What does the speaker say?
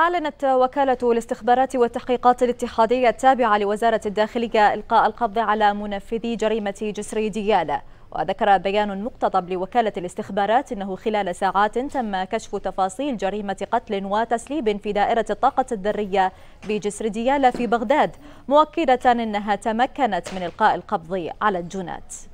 أعلنت وكالة الاستخبارات والتحقيقات الاتحادية التابعة لوزارة الداخلية إلقاء القبض على منفذي جريمة جسر ديالة وذكر بيان مقتضب لوكالة الاستخبارات أنه خلال ساعات تم كشف تفاصيل جريمة قتل وتسليب في دائرة الطاقة الذرية بجسر ديالة في بغداد مؤكدة أنها تمكنت من إلقاء القبض على الجنات